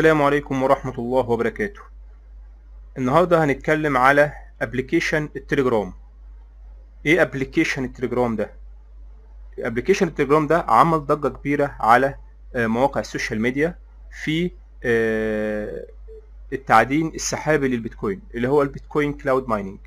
السلام عليكم ورحمة الله وبركاته النهاردة هنتكلم على ابلكيشن التليجرام ايه ابلكيشن التليجرام ده ابلكيشن التليجرام ده عمل ضجة كبيرة على آه، مواقع السوشيال ميديا في آه، التعدين السحابي للبيتكوين اللي هو البيتكوين كلاود مايننج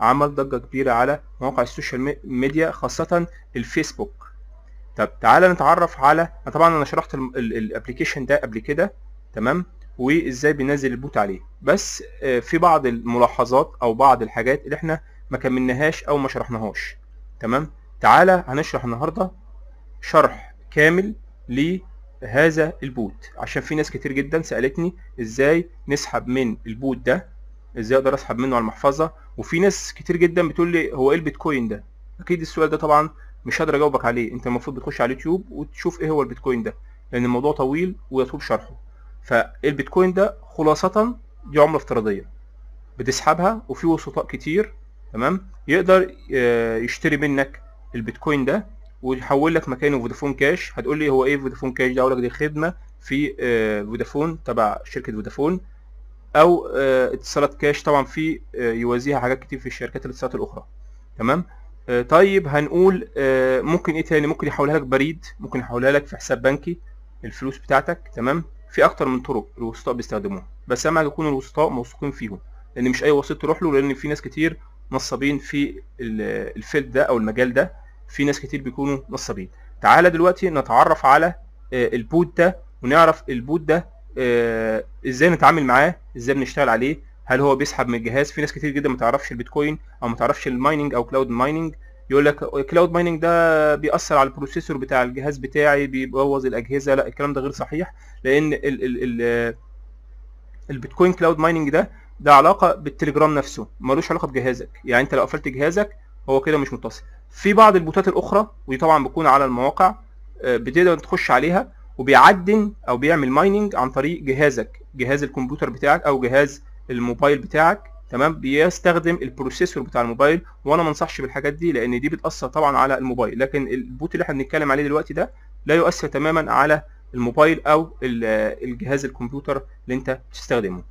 عمل ضجة كبيرة على مواقع السوشيال ميديا خاصة الفيسبوك طب تعالى نتعرف على طبعا انا شرحت الابلكيشن ده قبل كده تمام وازاي بننزل البوت عليه بس آه، في بعض الملاحظات او بعض الحاجات اللي احنا ما كملناهاش او ما شرحناهاش تمام تعالى هنشرح النهارده شرح كامل لهذا البوت عشان في ناس كتير جدا سالتني ازاي نسحب من البوت ده ازاي اقدر اسحب منه على المحفظه وفي ناس كتير جدا بتقول لي هو ايه البيتكوين ده اكيد السؤال ده طبعا مش هقدر اجاوبك عليه انت المفروض بتخش على اليوتيوب وتشوف ايه هو البيتكوين ده لان الموضوع طويل ويطول شرحه فالبيتكوين ده خلاصة دي عملة افتراضية بتسحبها وفي وسطاء كتير تمام يقدر آه، يشتري منك البيتكوين ده ويحول لك مكانه فودافون كاش هتقول لي هو ايه فودافون كاش ده اقول لك دي خدمه في آه، فودافون تبع شركه فودافون او آه، اتصالات كاش طبعا في يوازيها حاجات كتير في الشركات الاتصالات الاخرى تمام طيب هنقول ممكن ايه تاني ممكن يحولها لك بريد ممكن يحولها لك في حساب بنكي الفلوس بتاعتك تمام في اكتر من طرق الوسطاء بيستخدموها بس اهم حاجه يكون الوسطاء موثوقين فيهم لان مش اي وسيط تروح له لان في ناس كتير نصابين في الفيلد ده او المجال ده في ناس كتير بيكونوا نصابين تعالى دلوقتي نتعرف على آه، البوت ده ونعرف البوت ده آه، ازاي نتعامل معاه ازاي بنشتغل عليه هل هو بيسحب من الجهاز في ناس كتير جدا ما تعرفش البيتكوين او ما تعرفش المايننج او كلاود مايننج يقول لك كلاود مايننج ده بيأثر على البروسيسور بتاع الجهاز بتاعي بيبوظ الاجهزه لا الكلام ده غير صحيح لان ال ال ال البيتكوين كلاود مايننج ده ده علاقه بالتليجرام نفسه ملوش علاقه بجهازك يعني انت لو قفلت جهازك هو كده مش متصل في بعض البوتات الاخرى ودي طبعا بتكون على المواقع آه، بتقدر تخش عليها وبيعدن او بيعمل مايننج عن طريق جهازك جهاز الكمبيوتر بتاعك او جهاز الموبايل بتاعك تمام بيستخدم البروسيسور بتاع الموبايل وانا ما انصحش بالحاجات دي لان دي بتاثر طبعا على الموبايل لكن البوت اللي احنا بنتكلم عليه دلوقتي ده لا يؤثر تماما على الموبايل او الجهاز الكمبيوتر اللي انت بتستخدمه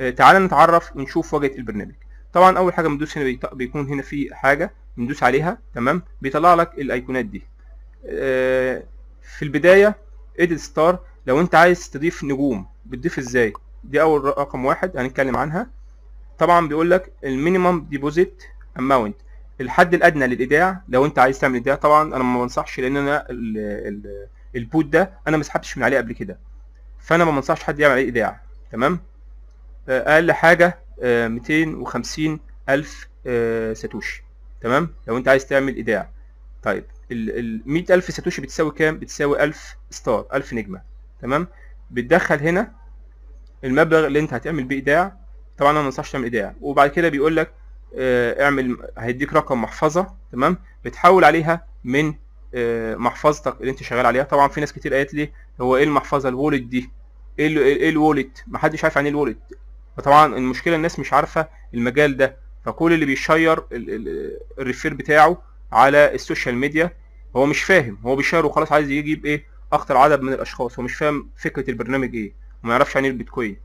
آه، تعال نتعرف ونشوف واجهه البرنامج طبعا اول حاجه بندوس هنا بيكون هنا في حاجه بندوس عليها تمام بيطلع لك الايقونات دي آه، في البدايه اديت ستار لو انت عايز تضيف نجوم بتضيف ازاي دي اول رقم واحد هنتكلم عنها طبعا بيقول لك المينيمم ديبوزيت اماونت الحد الادنى للايداع لو انت عايز تعمل ايداع طبعا انا ما بنصحش لان انا البوت ده انا ما سحبتش من عليه قبل كده فانا ما بنصحش حد يعمل عليه ايداع تمام آه، اقل حاجه 250 آه، الف آه، ساتوشي تمام لو انت عايز تعمل ايداع طيب ال 100000 ساتوشي بتساوي كام بتساوي 1000 ستار 1000 نجمه تمام بتدخل هنا المبلغ اللي انت هتعمل بيه ايداع طبعا انا ما انصحش تعمل ايداع وبعد كده بيقول لك آه، اعمل هيديك رقم محفظه تمام بتحول عليها من آه، محفظتك اللي انت شغال عليها طبعا في ناس كتير قالت لي هو ايه المحفظه الوولت دي ايه ايه الوولت محدش عارف يعني ايه الوولت فطبعا المشكله الناس مش عارفه المجال ده فكل اللي بيشير الريفير بتاعه على السوشيال ميديا هو مش فاهم هو بيشير وخلاص عايز يجيب ايه اكتر عدد من الاشخاص هو مش فاهم فكره البرنامج ايه وما يعرفش يعني ايه البيتكوين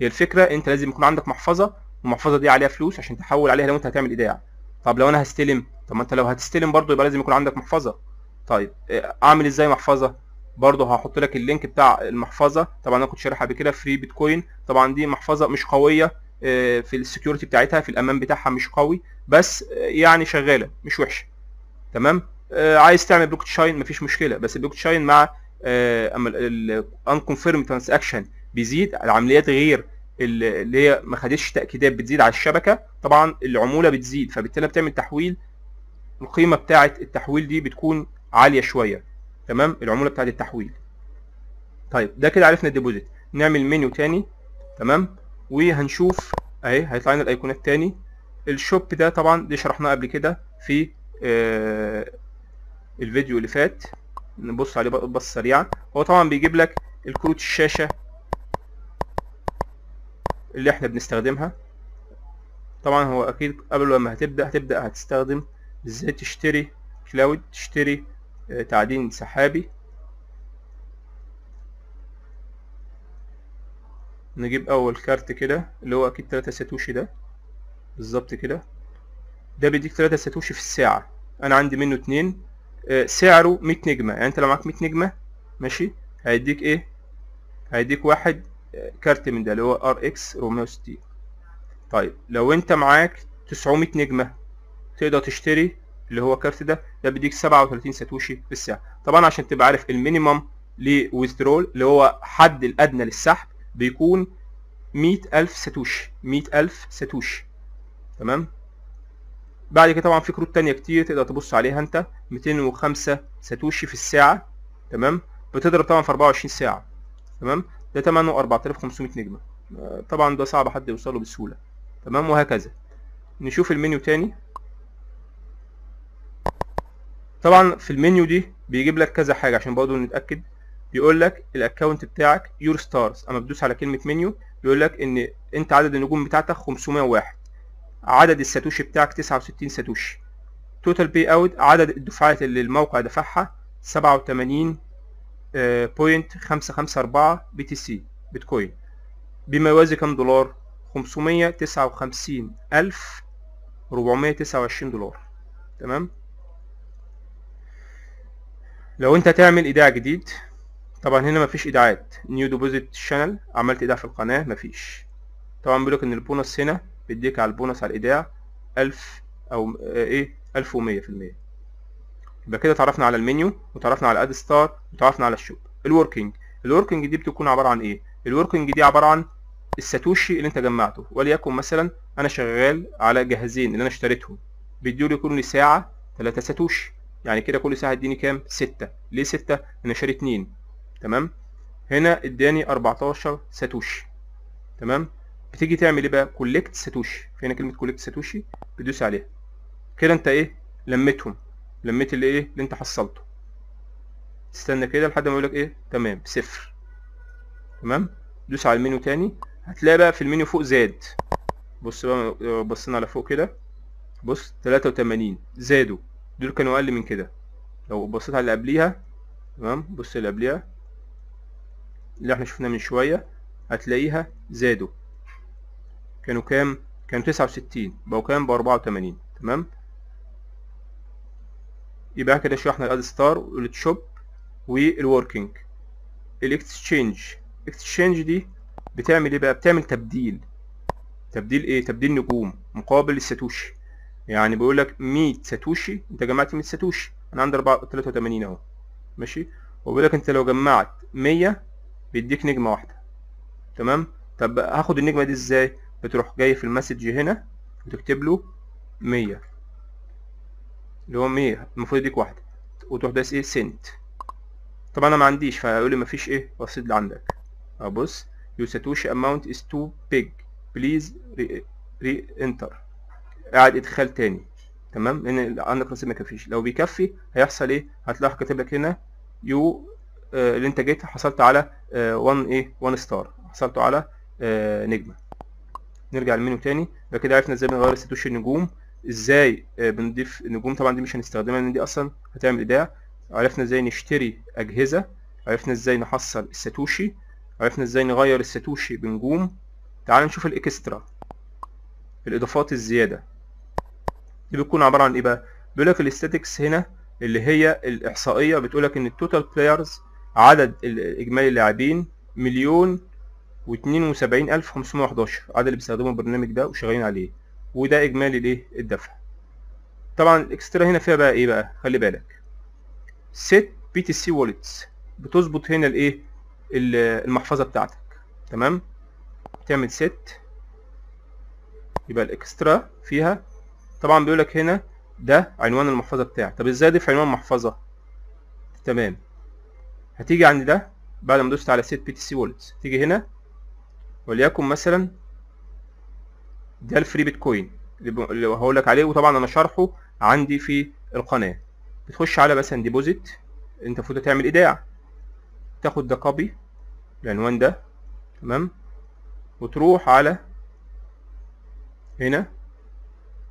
هي الفكره انت لازم يكون عندك محفظه والمحفظه دي عليها فلوس عشان تحول عليها لو انت هتعمل ايداع طب لو انا هستلم طب ما انت لو هتستلم برضه يبقى لازم يكون عندك محفظه طيب آه، اعمل ازاي محفظه برضه هحط لك اللينك بتاع المحفظه طبعا انا كنت شارحها قبل كده فري بيتكوين طبعا دي محفظه مش قويه آه، في السكيورتي بتاعتها في الامان بتاعها مش قوي بس آه، يعني شغاله مش وحشه تمام عايز تعمل بلوك تشاين مفيش مشكله بس البلوك تشاين مع اما الانكونفيرم ترانزاكشن بيزيد العمليات غير اللي هي ما خدتش تاكيدات بتزيد على الشبكه طبعا العموله بتزيد فبالتالي بتعمل تحويل القيمه بتاعه التحويل دي بتكون عاليه شويه تمام العموله بتاعه التحويل طيب ده كده عرفنا الديبوزيت نعمل منيو تاني تمام وهنشوف اهي هيطلع لنا الايقونات تاني الشوب ده طبعا دي شرحناه قبل كده في آه الفيديو اللي فات نبص عليه بص سريعه هو طبعا بيجيب لك الكروت الشاشه اللي احنا بنستخدمها طبعا هو اكيد قبل ما هتبدأ هتبدأ هتستخدم ازاي تشتري كلاود تشتري آه، تعدين سحابي نجيب اول كارت كده اللي هو اكيد 3 ساتوشي ده بالظبط كده ده بيديك 3 ساتوشي في الساعة انا عندي منه اتنين آه، سعره 100 نجمة يعني انت لو معاك 100 نجمة ماشي هيديك ايه هيديك واحد كارت من ده اللي هو ار اكس روميو طيب لو انت معاك 900 نجمه تقدر تشتري اللي هو كارت ده ده بيديك 37 ساتوشي في الساعه طبعا عشان تبقى عارف المينيمم لويزدرول اللي هو حد الادنى للسحب بيكون 100000 ساتوشي 100000 ساتوشي تمام بعد كده طبعا في كروت تانية كتير تقدر تبص عليها انت 205 ساتوشي في الساعة تمام بتضرب طبعا في 24 ساعة تمام ده تمنه 4500 نجمة آه، طبعا ده صعب حد يوصله بسهولة تمام وهكذا نشوف المنيو تاني طبعا في المنيو دي بيجيب لك كذا حاجة عشان برضه نتأكد بيقول لك الاكونت بتاعك يور ستارز اما بتدوس على كلمة منيو بيقول لك ان انت عدد النجوم بتاعتك 501 عدد الساتوشي بتاعك 69 ساتوشي توتال باي اوت عدد الدفعات اللي الموقع دفعها 87 بوينت خمسة خمسة أربعة بي تي سي بيتكوين بما يوازي كام دولار خمسمية تسعة وخمسين ألف ربعمية تسعة وعشرين دولار تمام لو انت تعمل ايداع جديد طبعا هنا مفيش ايداعات نيو ديبوزيت شانل عملت ايداع في القناة مفيش طبعا بيقولك ان البونص هنا بيديك على البونص على الايداع ألف او آه، ايه ألف ومية في المية يبقى كده اتعرفنا على المنيو وتعرفنا على اد ستار وتعرفنا على الشوب الوركينج الوركينج دي بتكون عباره عن ايه الوركينج دي عباره عن الساتوشي اللي انت جمعته وليكن مثلا انا شغال على جهازين اللي انا اشتريتهم لي كل ساعه 3 ساتوشي يعني كده كل ساعه اديني كام 6 ليه 6 انا شاري 2 تمام هنا اداني 14 ساتوشي تمام بتيجي تعمل ايه بقى كولكت ساتوشي فين كلمه كولكت ساتوشي بتدوس عليها كده انت ايه لميتهم لميت اللي ايه اللي انت حصلته تستنى كده لحد ما يقولك ايه تمام صفر تمام دوس على المنيو تاني هتلاقي بقى في المنيو فوق زاد بص بقى لو بصينا على فوق كده بص 83 زادوا دول كانوا اقل من كده لو بصيت على اللي قبليها تمام بص اللي قبليها اللي احنا شفناه من شويه هتلاقيها زادوا كانوا كام كانوا 69 بقوا كام ب 84 تمام يبقى كده شرحنا الاد ستار والتشوب والوركينج الاكستشينج اكستشينج دي بتعمل ايه بقى بتعمل تبديل تبديل ايه تبديل نجوم مقابل الساتوشي يعني بيقول لك 100 ساتوشي انت جمعت 100 ساتوشي انا عندي 83 اهو ماشي وبيقول لك انت لو جمعت 100 بيديك نجمه واحده تمام طب هاخد النجمه دي ازاي بتروح جاي في المسج هنا وتكتب له 100 اللي هو ميه المفروض يديك واحدة وتروح داس ايه سنت طبعا انا ما عنديش فهيقول لي مفيش ايه رصيد اللي عندك ابص يو ساتوشي اماونت از تو بيج بليز ري انتر اعد ادخال تاني تمام لان عندك رصيد ما كفيش لو بيكفي هيحصل ايه هتلاقي كاتب لك هنا يو آه، اللي انت جيت حصلت على 1 آه، ايه 1 ستار حصلت على آه، نجمه نرجع للمنيو تاني يبقى كده عرفنا ازاي بنغير ساتوشي النجوم ازاي آه، بنضيف نجوم طبعا دي مش هنستخدمها لان دي اصلا هتعمل ايداع عرفنا ازاي نشتري اجهزه عرفنا ازاي نحصل الساتوشي عرفنا ازاي نغير الساتوشي بنجوم تعال نشوف الاكسترا الاضافات الزياده دي بتكون عباره عن ايه بقى بيقول لك الاستاتكس هنا اللي هي الاحصائيه بتقول لك ان التوتال بلايرز عدد اجمالي اللاعبين مليون واتنين وسبعين الف وحداشر عدد اللي بيستخدموا البرنامج ده وشغالين عليه وده اجمالي الايه الدفع طبعا الاكسترا هنا فيها بقى ايه بقى خلي بالك set btc wallets بتظبط هنا الايه المحفظه بتاعتك تمام تعمل set يبقى الاكسترا فيها طبعا بيقول لك هنا ده عنوان المحفظه بتاعك طب ازاي اضيف عنوان محفظه تمام هتيجي عند ده بعد ما دوست على set btc wallets تيجي هنا وليكن مثلا ده الفري بيتكوين اللي هقول لك عليه وطبعا انا شرحه عندي في القناه بتخش على مثلا ديبوزيت انت المفروض تعمل ايداع تاخد ده كوبي العنوان ده تمام وتروح على هنا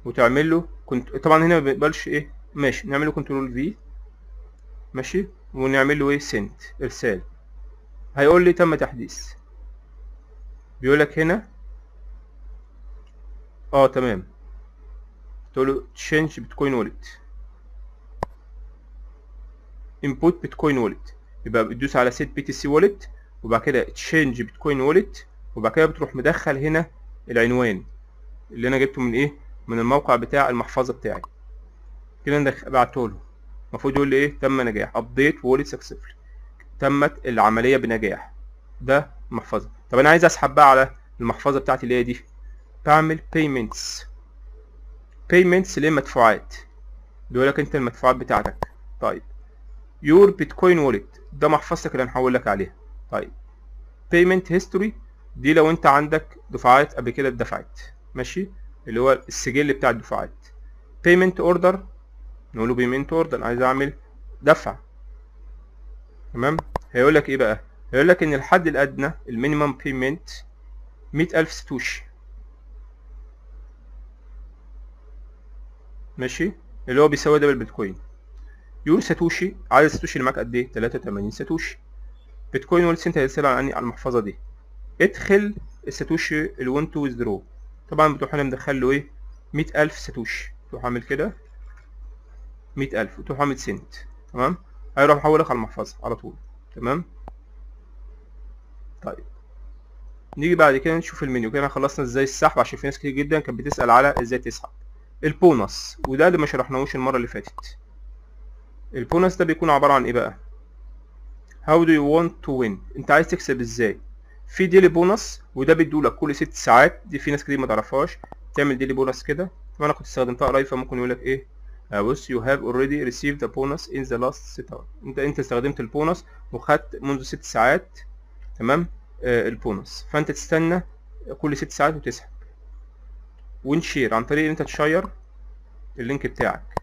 وتعمل له كنت طبعا هنا ما بيقبلش ايه ماشي نعمل له كنترول في ماشي ونعمل له ايه سنت ارسال هيقول لي تم تحديث بيقول لك هنا اه تمام تقول له تشينج بيتكوين واليت انبوت بيتكوين واليت يبقى بتدوس على سيت بي تي سي واليت وبعد كده تشينج بيتكوين واليت وبعد كده بتروح مدخل هنا العنوان اللي انا جبته من ايه من الموقع بتاع المحفظه بتاعي كده انا بعته له المفروض يقول لي ايه تم نجاح ابديت والت سكسسفلي تمت العمليه بنجاح ده محفظه طب انا عايز اسحب بقى على المحفظه بتاعتي اللي هي دي بعمل payments payments للمدفوعات بيقول لك انت المدفوعات بتاعتك طيب your bitcoin wallet ده محفظتك اللي هنحول لك عليها طيب payment history دي لو انت عندك دفعات قبل كده اتدفعت ماشي اللي هو السجل بتاع الدفعات payment order نقول له payment order انا عايز اعمل دفع تمام هيقول لك ايه بقى هيقول لك ان الحد الادنى المينيمم بيمنت 100000 ستوشي ماشي اللي هو بيساوي ده بالبيتكوين يقول ساتوشي عدد ساتوشي اللي معاك قد ايه 83 ساتوشي بيتكوين والد سنت عن اني على المحفظه دي ادخل الساتوشي اللي تو ويزدرو طبعا بتروح انا مدخل له ايه 100000 ساتوشي تروح عامل كده 100000 وتروح عامل سنت تمام هيروح أيوة، محولك على المحفظه على طول تمام طيب نيجي بعد كده نشوف المنيو كده خلصنا ازاي السحب عشان في ناس كتير جدا كانت بتسأل على ازاي تسحب البونص وده اللي ما شرحناهوش المره اللي فاتت البونص ده بيكون عباره عن ايه بقى هاو دو يو want تو وين انت عايز تكسب ازاي في ديلي بونص وده بيدولك كل ست ساعات دي في ناس كتير ما تعرفهاش تعمل ديلي بونص كده وانا كنت استخدمتها قريب فممكن يقول لك ايه آه، بص يو هاف اوريدي ريسيفد ا بونص ان ذا لاست 6 اور انت انت استخدمت البونص وخدت منذ ست ساعات تمام آه، البونص فانت تستنى كل ست ساعات وتسحب ونشير عن طريق ان انت تشير اللينك بتاعك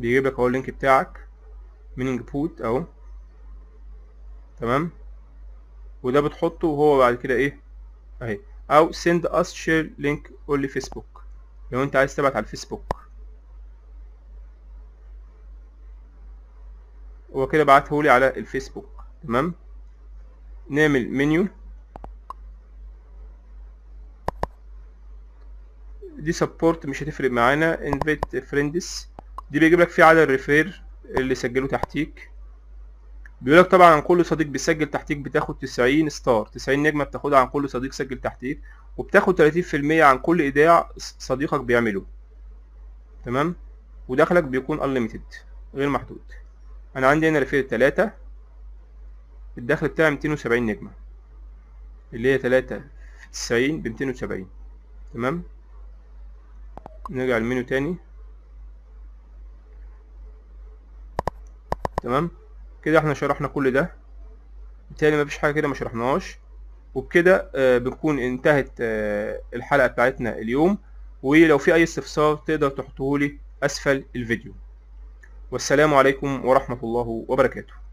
بيجيب لك اهو اللينك بتاعك مننج بوت اهو تمام وده بتحطه وهو بعد كده ايه اهي او سند اس شير لينك اولي فيسبوك لو انت عايز تبعت على الفيسبوك هو كده لي على الفيسبوك تمام نعمل منيو دي سبورت مش هتفرق معانا انفيت فريندس دي بيجيب لك فيه عدد الريفير اللي سجله تحتيك بيقول لك طبعا عن كل صديق بيسجل تحتيك بتاخد 90 ستار 90 نجمه بتاخدها عن كل صديق سجل تحتيك وبتاخد 30% عن كل ايداع صديقك بيعمله تمام ودخلك بيكون انليميتد غير محدود انا عندي هنا ريفير 3 الدخل بتاعي 270 نجمه اللي هي 3 في 90 ب 270 تمام نرجع المنيو تاني تمام كده احنا شرحنا كل ده بالتالي مفيش حاجه كده ما شرحناهاش وبكده آه بنكون انتهت آه الحلقه بتاعتنا اليوم ولو في اي استفسار تقدر تحطهولي اسفل الفيديو والسلام عليكم ورحمه الله وبركاته